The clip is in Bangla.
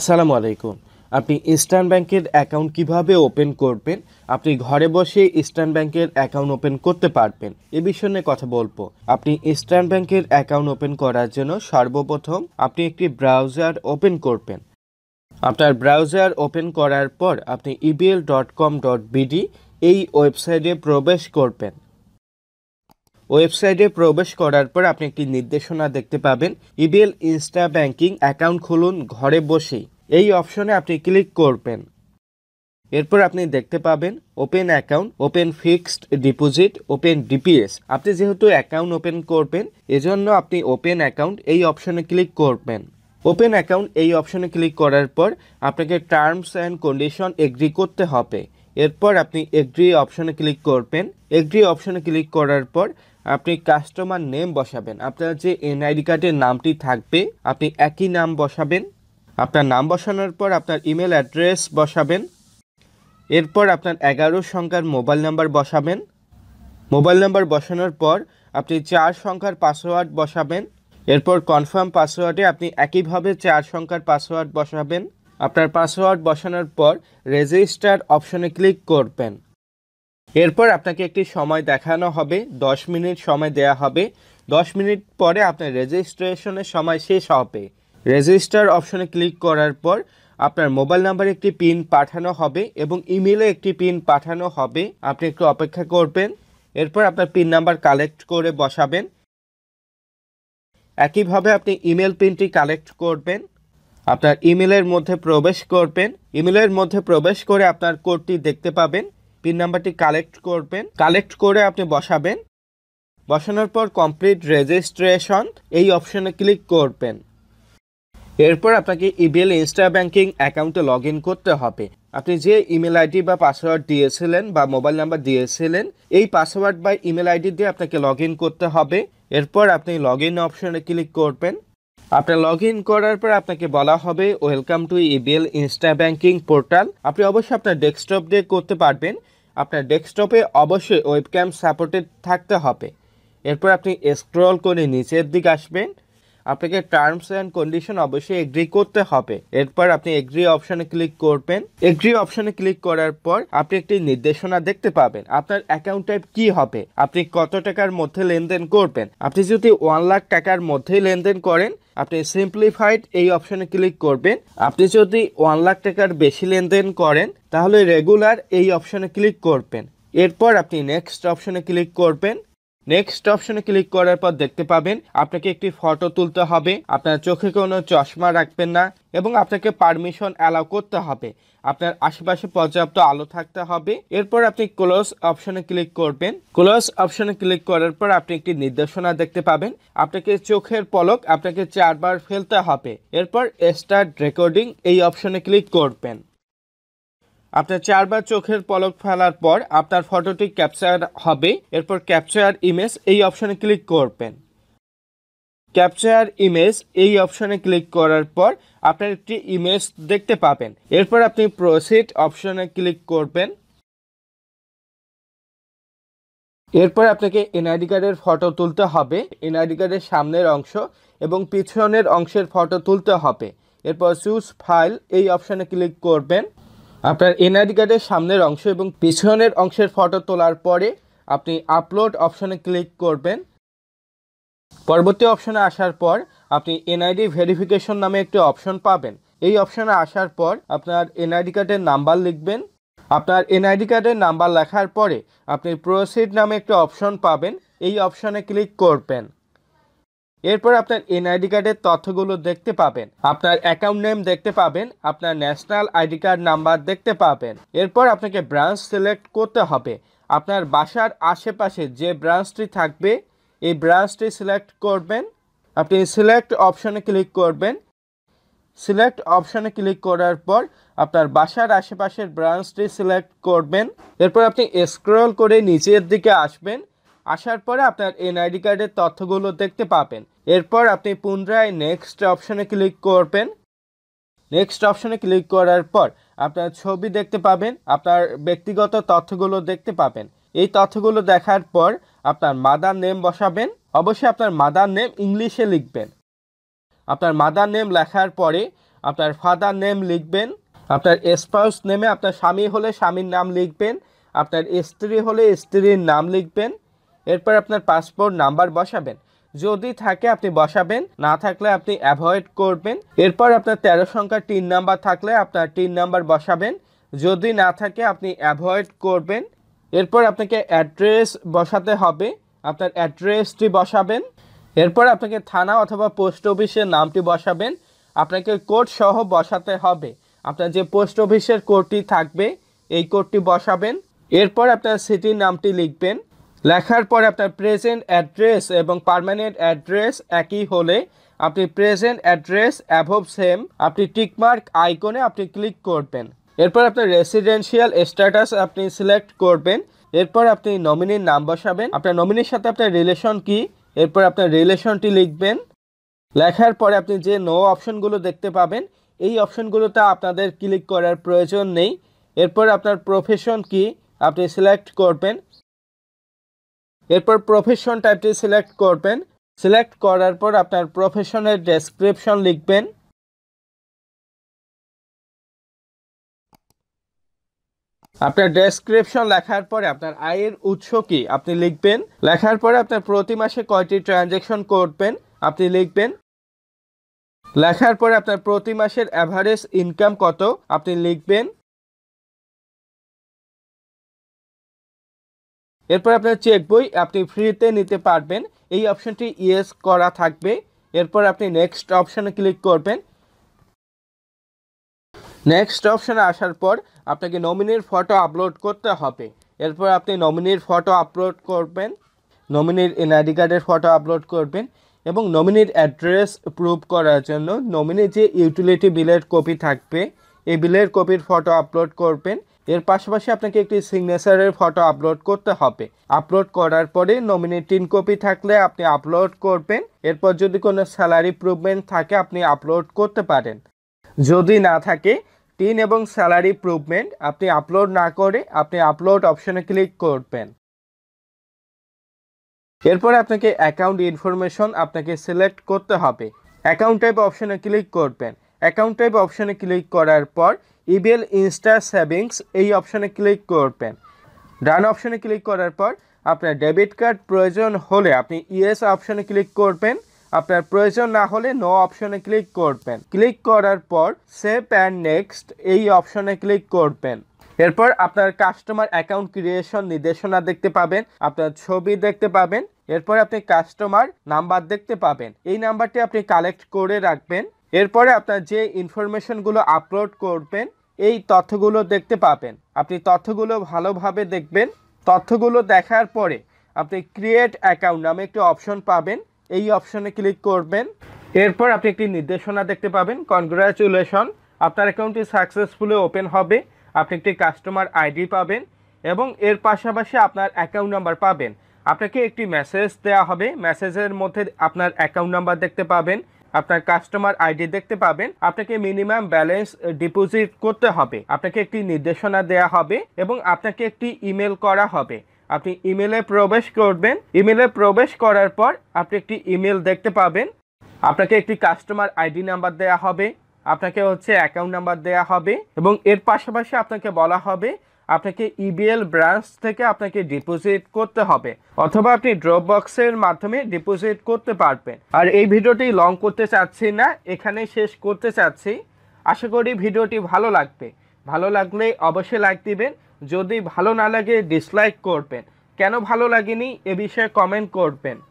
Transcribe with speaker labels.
Speaker 1: আসসালামু আলাইকুম আপনি ইস্টার্ন ব্যাংকের অ্যাকাউন্ট কিভাবে ওপেন করবেন আপনি ঘরে বসে ইস্টার্ন ব্যাংকের অ্যাকাউন্ট ওপেন করতে পারবেন এ বিষয় নিয়ে কথা বলবো আপনি ইস্টার্ন ব্যাংকের অ্যাকাউন্ট ওপেন করার জন্য সর্বপ্রথম আপনি একটি ব্রাউজার ওপেন করবেন আপনার ব্রাউজার ওপেন করার পর আপনি EBL dot com dot BD এই ওয়েবসাইটে প্রবেশ করবেন ওয়েবসাইটে প্রবেশ করার পর আপনি একটি নির্দেশনা দেখতে পাবেন ইবিএল ইনস্টা ব্যাংকিং অ্যাকাউন্ট খুলুন ঘরে বসেই এই অপশনে আপনি ক্লিক করবেন এরপর আপনি দেখতে পাবেন open account open fixed deposit open DPS আপনি যেহেতু অ্যাকাউন্ট ওপেন করবেন এজন্য আপনি ওপেন অ্যাকাউন্ট এই অপশনে ক্লিক করবেন ওপেন অ্যাকাউন্ট এই অপশনে ক্লিক করার পর আপনাকে টার্মস অ্যান্ড কন্ডিশন এগ্রি করতে হবে এরপর আপনি এগ্রি অপশনে ক্লিক করবেন এগ্রি অপশনে ক্লিক করার পর আপনি কাস্টমার নেম বসাবেন আপনার যে এনআইডি কার্ডের নামটি থাকবে আপনি একই নাম বসাবেন আপনার নাম বসানোর পর আপনার ইমেল অ্যাড্রেস বসাবেন এরপর আপনার এগারো সংখ্যার মোবাইল নাম্বার বসাবেন মোবাইল নাম্বার বসানোর পর আপনি চার সংখ্যার পাসওয়ার্ড বসাবেন এরপর কনফার্ম পাসওয়ার্ডে আপনি একইভাবে চার সংখ্যার পাসওয়ার্ড বসাবেন আপনার পাসওয়ার্ড বসানোর পর রেজিস্টার অপশনে ক্লিক করবেন এরপর আপনাকে একটি সময় দেখানো হবে 10 মিনিট সময় দেয়া হবে 10 মিনিট পরে আপনার রেজিস্ট্রেশনের সময় শেষ হবে রেজিস্টার অপশনে ক্লিক করার পর আপনার মোবাইল নাম্বারে একটি পিন পাঠানো হবে এবং ইমেলে একটি পিন পাঠানো হবে আপনি একটু অপেক্ষা করবেন এরপর আপনার পিন নাম্বার কালেক্ট করে বসাবেন একইভাবে আপনি ইমেল পিনটি কালেক্ট করবেন আপনার ইমেলের মধ্যে প্রবেশ করবেন ইমেলের মধ্যে প্রবেশ করে আপনার কোডটি দেখতে পাবেন পিন নাম্বারটি কালেক্ট করবেন কালেক্ট করে আপনি বসাবেন বসানোর পর কমপ্লিট রেজিস্ট্রেশন এই অপশনে ক্লিক করবেন এরপর আপনাকে ইমেল ইনস্টা ব্যাংকিং অ্যাকাউন্টে লগ করতে হবে আপনি যে ইমেল আইডি বা পাসওয়ার্ড দিয়েছিলেন বা মোবাইল নাম্বার দিয়েছিলেন এই পাসওয়ার্ড বা ইমেল আইডি দিয়ে আপনাকে লগ করতে হবে এরপর আপনি লগ ইন অপশনে ক্লিক করবেন আপনার লগ ইন করার পর আপনাকে বলা হবে welcome to EBL insta banking portal আপনি অবশ্যই আপনার ডেস্কটপ দিয়ে করতে পারবেন আপনার ডেস্কটপে অবশ্যই ওয়েবক্যাম সাপোর্টেড থাকতে হবে এরপর আপনি স্ক্রল করে নিচের দিকে আসবেন আপনাকে টার্মস অ্যান্ড কন্ডিশন অবশ্যই এগ্রি করতে হবে এরপর আপনি এগ্রি অপশনে ক্লিক করবেন এগ্রি অপশনে ক্লিক করার পর আপনি একটি নির্দেশনা দেখতে পাবেন আপনার অ্যাকাউন্ট টাইপ কি হবে আপনি কত টাকার মধ্যে লেনদেন করবেন আপনি যদি ওয়ান লাখ টাকার মধ্যে লেনদেন করেন আপনি সিম্পলিফাইড এই অপশনে ক্লিক করবেন আপনি যদি ওয়ান লাখ টাকার বেশি লেনদেন করেন তাহলে রেগুলার এই অপশনে ক্লিক করবেন এরপর আপনি নেক্সট অপশনে ক্লিক করবেন নেক্সট অপশনে ক্লিক করার পর দেখতে পাবেন আপনাকে একটি ফটো তুলতে হবে আপনার চোখে কোনো চশমা রাখবেন না এবং আপনাকে পারমিশন অ্যালাউ করতে হবে আপনার আশেপাশে পর্যাপ্ত আলো থাকতে হবে এরপর আপনি ক্লোজ অপশনে ক্লিক করবেন ক্লোজ অপশনে ক্লিক করার পর আপনি একটি নির্দেশনা দেখতে পাবেন আপনাকে চোখের পলক আপনাকে চারবার ফেলতে হবে এরপর স্টার্ট রেকর্ডিং এই অপশনে ক্লিক করবেন আপনার চারবার চোখের পলক ফেলার পর আপনার ফটোটি ক্যাপচার হবে এরপর ক্যাপচার ইমেজ এই অপশনে ক্লিক করবেন ক্যাপচার ইমেজ এই অপশনে ক্লিক করার পর আপনার একটি ইমেজ দেখতে পাবেন এরপর আপনি প্রসিড অপশনে ক্লিক করবেন এরপর আপনাকে এনআইডি কার্ডের ফটো তুলতে হবে এনআইডি কার্ডের সামনের অংশ এবং পিছনের অংশের ফটো তুলতে হবে এরপর চুজ ফাইল এই অপশনে ক্লিক করবেন আপনার এনআইডি কার্ডের সামনের অংশ এবং পিছনের অংশের ফটো তোলার পরে আপনি আপলোড অপশনে ক্লিক করবেন পরবর্তী অপশনে আসার পর আপনি এনআইডি ভেরিফিকেশন নামে একটি অপশন পাবেন এই অপশনে আসার পর আপনার এনআইডি কার্ডের নাম্বার লিখবেন আপনার এনআইডি কার্ডের নাম্বার লেখার পরে আপনি প্রসিড নামে একটি অপশন পাবেন এই অপশনে ক্লিক করবেন এরপর আপনার এনআইডি কার্ডের তথ্যগুলো দেখতে পাবেন আপনার অ্যাকাউন্ট নেম দেখতে পাবেন আপনার ন্যাশনাল আইডি কার্ড নাম্বার দেখতে পাবেন এরপর আপনাকে ব্রাঞ্চ সিলেক্ট করতে হবে আপনার বাসার আশেপাশে যে ব্রাঞ্চটি থাকবে এই ব্রাঞ্চটি সিলেক্ট করবেন আপনি সিলেক্ট অপশনে ক্লিক করবেন সিলেক্ট অপশনে ক্লিক করার পর আপনার বাসার আশেপাশের ব্রাঞ্চটি সিলেক্ট করবেন এরপর আপনি স্ক্রল করে নিচের দিকে আসবেন আসার পরে আপনার এনআইডি কার্ডের তথ্যগুলো দেখতে পাবেন এরপর আপনি পুনরায় নেক্সট অপশানে ক্লিক করবেন নেক্সট অপশানে ক্লিক করার পর আপনার ছবি দেখতে পাবেন আপনার ব্যক্তিগত তথ্যগুলো দেখতে পাবেন এই তথ্যগুলো দেখার পর আপনার মাদার নেম বসাবেন অবশ্যই আপনার মাদার নেম ইংলিশে লিখবেন আপনার মাদার নেম লেখার পরে আপনার ফাদার নেম লিখবেন আপনার স্পাউস নেমে আপনার স্বামী হলে স্বামীর নাম লিখবেন আপনার স্ত্রী হলে স্ত্রীর নাম লিখবেন এরপর আপনার পাসপোর্ট নাম্বার বসাবেন যদি থাকে আপনি বসাবেন না থাকলে আপনি অ্যাভয়েড করবেন এরপর আপনার তেরো সংখ্যার টিন নাম্বার থাকলে আপনার টিন নাম্বার বসাবেন যদি না থাকে আপনি অ্যাভয়েড করবেন এরপর আপনাকে অ্যাড্রেস বসাতে হবে আপনার অ্যাড্রেসটি বসাবেন এরপর আপনাকে থানা অথবা পোস্ট অফিসের নামটি বসাবেন আপনাকে কোড সহ বসাতে হবে আপনার যে পোস্ট অফিসের কোডটি থাকবে এই কোডটি বসাবেন এরপর আপনার সিটির নামটি লিখবেন লেখার পরে আপনার প্রেজেন্ট অ্যাড্রেস এবং পারমানেন্ট অ্যাড্রেস একই হলে আপনি প্রেজেন্ট অ্যাড্রেস অ্যাভোভ সেম আপনি টিকমার্ক আইকনে আপনি ক্লিক করবেন এরপর আপনার রেসিডেন্সিয়াল স্ট্যাটাস আপনি সিলেক্ট করবেন এরপর আপনি নমিনির নাম বসাবেন আপনার নমিনির সাথে আপনার রিলেশন কি এরপর আপনার রিলেশনটি লিখবেন লেখার পরে আপনি যে নো অপশনগুলো দেখতে পাবেন এই অপশনগুলোতে আপনাদের ক্লিক করার প্রয়োজন নেই এরপর আপনার প্রফেশন কি আপনি সিলেক্ট করবেন এরপর প্রফেশন টাইপটি সিলেক্ট করবেন সিলেক্ট করার পর আপনার প্রফেশনের ডেসক্রিপশন লিখবেন আপনার ডেসক্রিপশন লেখার পরে আপনার আয়ের উৎস কি আপনি লিখবেন লেখার পরে আপনার প্রতি মাসে কয়টি ট্রানজ্যাকশন করবেন আপনি লিখবেন লেখার পরে আপনার প্রতি মাসের অ্যাভারেজ ইনকাম কত আপনি লিখবেন এরপর আপনার চেক বই আপনি ফ্রিতে নিতে পারবেন এই অপশানটি ইয়েস করা থাকবে এরপর আপনি নেক্সট অপশানে ক্লিক করবেন নেক্সট অপশানে আসার পর আপনাকে নমিনির ফটো আপলোড করতে হবে এরপর আপনি নমিনির ফটো আপলোড করবেন নমিনির এনআইডি কার্ডের ফটো আপলোড করবেন এবং নমিনির অ্যাড্রেস প্রুভ করার জন্য নমিনির যে ইউটিলিটি বিলের কপি থাকবে এই বিলের কপির ফটো আপলোড করবেন এর পাশাপাশি আপনাকে একটি সিগনেচারের ফটো আপলোড করতে হবে আপলোড করার পরে নমিনি তিন কপি থাকলে আপনি আপলোড করবেন এরপর যদি কোনো স্যালারি প্রুভমেন্ট থাকে আপনি আপলোড করতে পারেন যদি না থাকে টিন এবং স্যালারি প্রুভমেন্ট আপনি আপলোড না করে আপনি আপলোড অপশনে ক্লিক করবেন এরপর আপনাকে অ্যাকাউন্ট ইনফরমেশন আপনাকে সিলেক্ট করতে হবে অ্যাকাউন্ট টাইপ অপশনে ক্লিক করবেন অ্যাকাউন্ট টাইপ অপশানে ক্লিক করার পর ইবেল ইনস্টা সেভিংস এই অপশানে ক্লিক করবেন ডান অপশানে ক্লিক করার পর আপনার ডেবিট কার্ড প্রয়োজন হলে আপনি ইএস অপশানে ক্লিক করবেন আপনার প্রয়োজন না হলে নো অপশনে ক্লিক করবেন ক্লিক করার পর সেভ অ্যান্ড নেক্সট এই অপশনে ক্লিক করবেন এরপর আপনার কাস্টমার অ্যাকাউন্ট ক্রিয়েশন নির্দেশনা দেখতে পাবেন আপনার ছবি দেখতে পাবেন এরপর আপনি কাস্টমার নাম্বার দেখতে পাবেন এই নাম্বারটি আপনি কালেক্ট করে রাখবেন এরপরে আপনার যে ইনফরমেশনগুলো আপলোড করবেন এই তথ্যগুলো দেখতে পাবেন আপনি তথ্যগুলো ভালোভাবে দেখবেন তথ্যগুলো দেখার পরে আপনি ক্রিয়েট অ্যাকাউন্ট নামে একটি অপশন পাবেন এই অপশনে ক্লিক করবেন এরপর আপনি একটি নির্দেশনা দেখতে পাবেন কনগ্রাচুলেশন আপনার অ্যাকাউন্টটি সাকসেসফুলি ওপেন হবে আপনি একটি কাস্টমার আইডি পাবেন এবং এর পাশাপাশি আপনার অ্যাকাউন্ট নাম্বার পাবেন আপনাকে একটি মেসেজ দেওয়া হবে মেসেজের মধ্যে আপনার অ্যাকাউন্ট নাম্বার দেখতে পাবেন আপনার কাস্টমার আইডি দেখতে পাবেন আপনাকে মিনিমাম ব্যালেন্স ডিপোজিট করতে হবে আপনাকে একটি নির্দেশনা দেয়া হবে এবং আপনাকে একটি ইমেল করা হবে আপনি ইমেলে প্রবেশ করবেন ইমেলে প্রবেশ করার পর আপনি একটি ইমেল দেখতে পাবেন আপনাকে একটি কাস্টমার আইডি নাম্বার দেয়া হবে আপনাকে হচ্ছে অ্যাকাউন্ট নাম্বার দেয়া হবে এবং এর পাশাপাশি আপনাকে বলা হবে আপনাকে ইবিএল e ব্রাঞ্চ থেকে আপনাকে ডিপোজিট করতে হবে অথবা আপনি ড্রপ বক্সের মাধ্যমে ডিপোজিট করতে পারবেন আর এই ভিডিওটি লং করতে চাচ্ছি না এখানে শেষ করতে চাচ্ছি আশা করি ভিডিওটি ভালো লাগবে ভালো লাগলে অবশ্যই লাইক দিবেন যদি ভালো না লাগে ডিসলাইক করবেন কেন ভালো লাগেনি এ বিষয়ে কমেন্ট করবেন